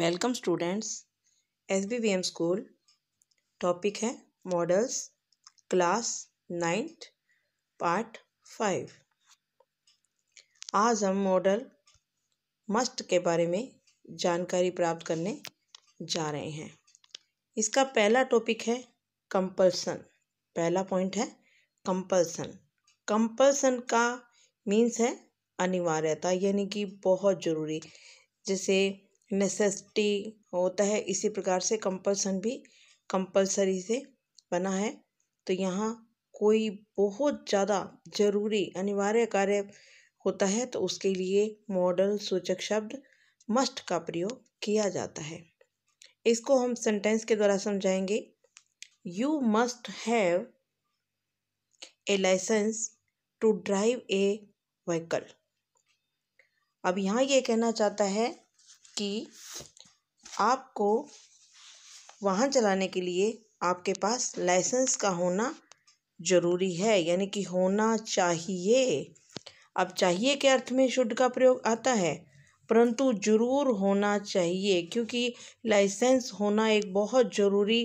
welcome students S B V M school topic है models class ninth part five आज हम model must के बारे में जानकारी प्राप्त करने जा रहे हैं इसका पहला टॉपिक है कंपल्सन पहला पॉइंट है कंपल्सन कंपल्सन का मीन्स है अनिवार्यता यानी कि बहुत ज़रूरी जैसे नेसेसिटी होता है इसी प्रकार से कंपल्सन भी कंपल्सरी से बना है तो यहाँ कोई बहुत ज़्यादा जरूरी अनिवार्य कार्य होता है तो उसके लिए मॉडल सूचक शब्द मस्ट का प्रयोग किया जाता है इसको हम सेंटेंस के द्वारा समझाएंगे you must have a licence to drive a vehicle अब यहाँ ये कहना चाहता है कि आपको वाहन चलाने के लिए आपके पास लाइसेंस का होना ज़रूरी है यानी कि होना चाहिए अब चाहिए के अर्थ में शुड का प्रयोग आता है परंतु ज़रूर होना चाहिए क्योंकि लाइसेंस होना एक बहुत ज़रूरी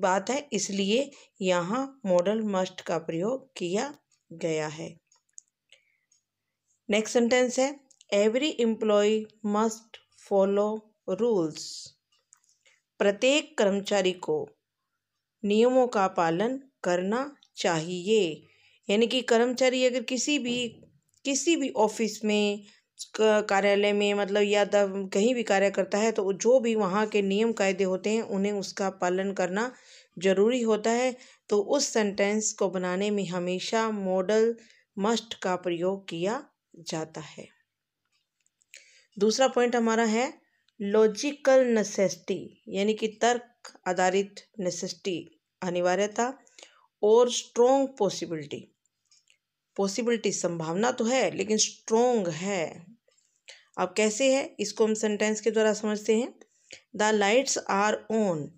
बात है इसलिए यहाँ मॉडल मस्ट का प्रयोग किया गया है नेक्स्ट सेंटेंस है every employ must follow rules प्रत्येक कर्मचारी को नियमों का पालन करना चाहिए यानी कि कर्मचारी अगर किसी भी किसी भी ऑफिस में कार्यालय में मतलब या कहीं भी कार्य करता है तो जो भी वहाँ के नियम कायदे होते हैं उन्हें उसका पालन करना ज़रूरी होता है तो उस सेंटेंस को बनाने में हमेशा मॉडल मस्ट का प्रयोग किया जाता है दूसरा पॉइंट हमारा है लॉजिकल नेसेसिटी यानी कि तर्क आधारित नेसेसिटी अनिवार्यता और स्ट्रोंग पॉसिबिलिटी पॉसिबिलिटी संभावना तो है लेकिन स्ट्रोंग है अब कैसे है इसको हम सेंटेंस के द्वारा समझते हैं the lights are on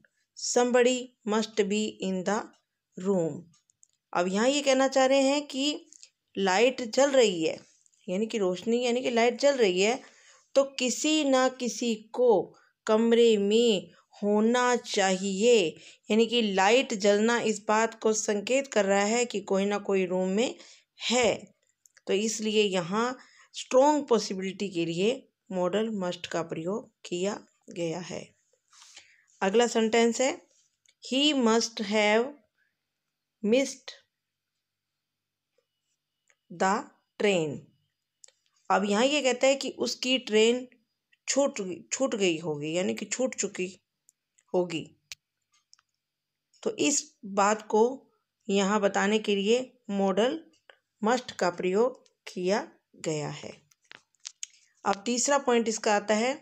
somebody must be in the room अब यहाँ ये कहना चाह रहे हैं कि लाइट जल रही है यानी कि रोशनी यानी कि लाइट जल रही है तो किसी ना किसी को कमरे में होना चाहिए यानी कि लाइट जलना इस बात को संकेत कर रहा है कि कोई ना कोई रूम में है तो इसलिए यहाँ स्ट्रोंग पॉसिबिलिटी के लिए मॉडल मस्ट का प्रयोग किया गया है अगला सेंटेंस है he must have missed the train अब यहाँ ये कहता है कि उसकी ट्रेन छूट छूट गई होगी यानी कि छूट चुकी होगी तो इस बात को यहाँ बताने के लिए मॉडल मस्ट का प्रयोग किया गया है अब तीसरा पॉइंट इसका आता है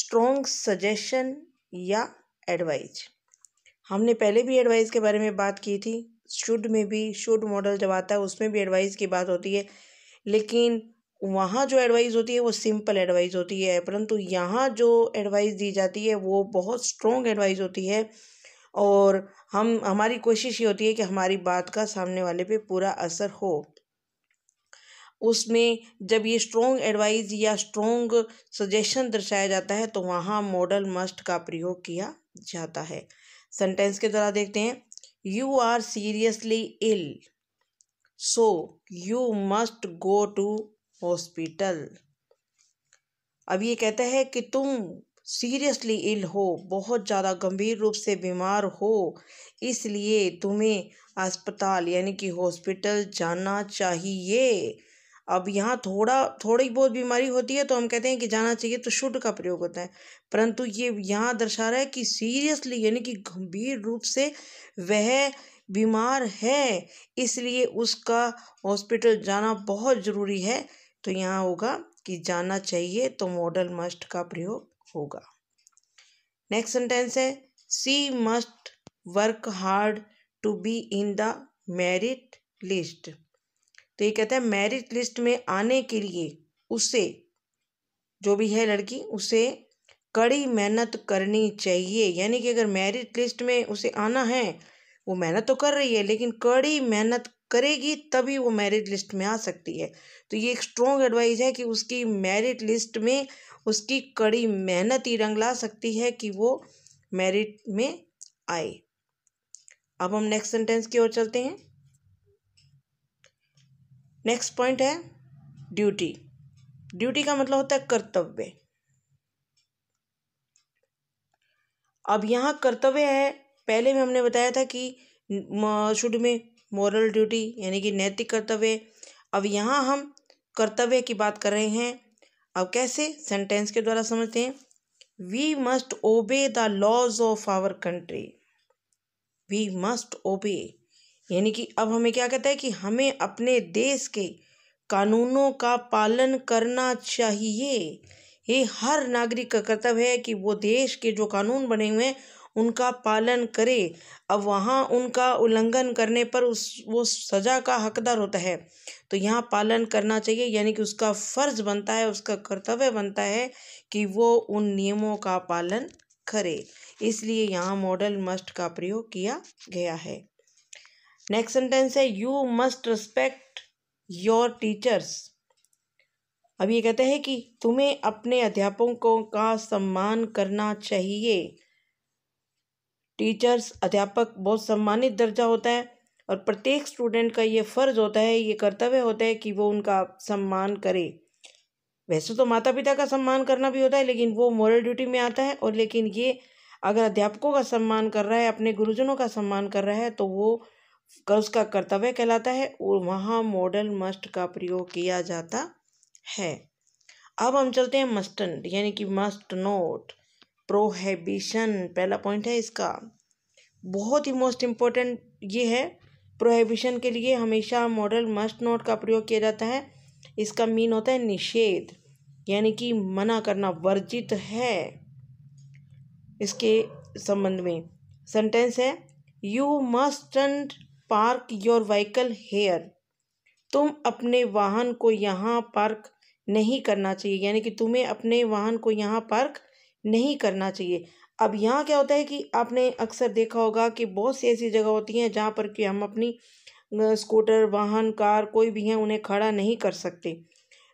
स्ट्रोंग सजेशन या एडवाइज हमने पहले भी एडवाइस के बारे में बात की थी शुड में भी शुड मॉडल जब आता है उसमें भी एडवाइस की बात होती है लेकिन वहाँ जो एडवाइस होती है वो सिंपल एडवाइस होती है परंतु यहाँ जो एडवाइस दी जाती है वो बहुत स्ट्रॉन्ग एडवाइस होती है और हम हमारी कोशिश ये होती है कि हमारी बात का सामने वाले पे पूरा असर हो उसमें जब ये स्ट्रॉन्ग एडवाइस या स्ट्रॉन्ग सजेशन दर्शाया जाता है तो वहाँ मॉडल मस्ट का प्रयोग किया जाता है सेंटेंस के द्वारा देखते हैं you are seriously ill so you must go to hospital अब ये कहता है कि तुम सीरियसली इल हो बहुत ज़्यादा गंभीर रूप से बीमार हो इसलिए तुम्हें अस्पताल यानी कि हॉस्पिटल जाना चाहिए अब यहाँ थोड़ा थोड़ी बहुत बीमारी होती है तो हम कहते हैं कि जाना चाहिए तो शुड का प्रयोग होता है परंतु ये यहाँ दर्शा रहा है कि सीरियसली यानी कि गंभीर रूप से वह बीमार है इसलिए उसका हॉस्पिटल जाना बहुत ज़रूरी है तो यहाँ होगा कि जाना चाहिए तो मॉडल मस्ट का प्रयोग होगा नेक्स्ट सेंटेंस है she must work hard to be in the merit list तो ये कहता है मेरिट लिस्ट में आने के लिए उसे जो भी है लड़की उसे कड़ी मेहनत करनी चाहिए यानी कि अगर मेरिट लिस्ट में उसे आना है वो मेहनत तो कर रही है लेकिन कड़ी मेहनत करेगी तभी वो मेरिट लिस्ट में आ सकती है तो ये एक स्ट्रॉन्ग एडवाइस है कि उसकी मैरिट लिस्ट में उसकी कड़ी मेहनत ही रंग ला सकती है कि वो मैरिट में आए अब हम नेक्स्ट सेंटेंस की ओर चलते हैं नेक्स्ट पॉइंट है ड्यूटी ड्यूटी का मतलब होता है कर्तव्य अब यहाँ कर्तव्य है पहले में हमने बताया था कि शुड में मॉरल ड्यूटी यानी कि नैतिक कर्तव्य अब यहाँ हम कर्तव्य की बात कर रहे हैं अब कैसे सेंटेंस के द्वारा समझते हैं we must obey the laws of our country we must obey यानी कि अब हमें क्या कहता है कि हमें अपने देश के कानूनों का पालन करना चाहिए ये हर नागरिक का कर्तव्य है कि वो देश के जो कानून बने हुए हैं उनका पालन करे अब वहाँ उनका उल्लंघन करने पर उस वो सज़ा का हकदार होता है तो यहाँ पालन करना चाहिए यानी कि उसका फ़र्ज़ बनता है उसका कर्तव्य बनता है कि वो उन नियमों का पालन करे इसलिए यहाँ मॉडल मस्ट का प्रयोग किया गया है नेक्स्ट सेंटेंस है you must respect your teachers अब ये कहते हैं कि तुम्हें अपने अध्यापकों का सम्मान करना चाहिए टीचर्स अध्यापक बहुत सम्मानित दर्जा होता है और प्रत्येक स्टूडेंट का ये फ़र्ज़ होता है ये कर्तव्य होता है कि वो उनका सम्मान करे वैसे तो माता पिता का सम्मान करना भी होता है लेकिन वो मॉरल ड्यूटी में आता है और लेकिन ये अगर अध्यापकों का सम्मान कर रहा है अपने गुरुजनों का सम्मान कर रहा है तो वो उसका कर्तव्य कहलाता है और वहाँ मॉडल मस्ट का प्रयोग किया जाता है अब हम चलते हैं मस्टन यानी कि मस्ट नोट प्रोहेबिशन पहला पॉइंट है इसका बहुत ही मोस्ट इम्पोर्टेंट ये है प्रोहेबिशन के लिए हमेशा मॉडल मस्ट नोट का प्रयोग किया जाता है इसका मीन होता है निषेध यानी कि मना करना वर्जित है इसके संबंध में सेंटेंस है you must park your vehicle here तुम अपने वाहन को यहाँ पार्क नहीं करना चाहिए यानी कि तुम्हें अपने वाहन को यहाँ पार्क नहीं करना चाहिए अब यहाँ क्या होता है कि आपने अक्सर देखा होगा कि बहुत सी ऐसी जगह होती हैं जहाँ पर कि हम अपनी स्कूटर वाहन कार कोई भी हैं उन्हें खड़ा नहीं कर सकते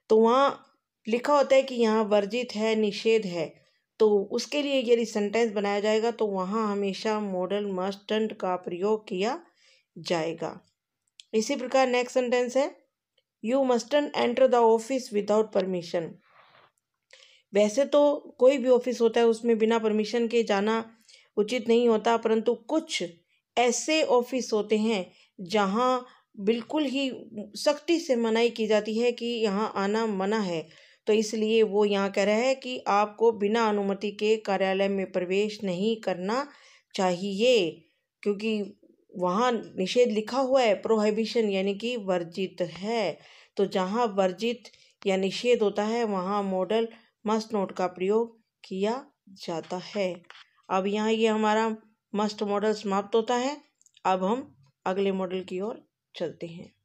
तो वहाँ लिखा होता है कि यहाँ वर्जित है निषेध है तो उसके लिए यदि सेंटेंस बनाया जाएगा तो वहाँ हमेशा मॉडल मस्टंट का प्रयोग किया जाएगा इसी प्रकार नेक्स्ट सेंटेंस है you mustn't enter the office without permission वैसे तो कोई भी ऑफिस होता है उसमें बिना परमिशन के जाना उचित नहीं होता परंतु कुछ ऐसे ऑफिस होते हैं जहाँ बिल्कुल ही सख्ती से मनाई की जाती है कि यहाँ आना मना है तो इसलिए वो यहाँ कह रहा है कि आपको बिना अनुमति के कार्यालय में प्रवेश नहीं करना चाहिए क्योंकि वहाँ निषेध लिखा हुआ है प्रोहिबिशन यानी कि वर्जित है तो जहाँ वर्जित या निषेध होता है वहाँ मॉडल मस्ट नोट का प्रयोग किया जाता है अब यहाँ ये हमारा मस्ट मॉडल समाप्त होता है अब हम अगले मॉडल की ओर चलते हैं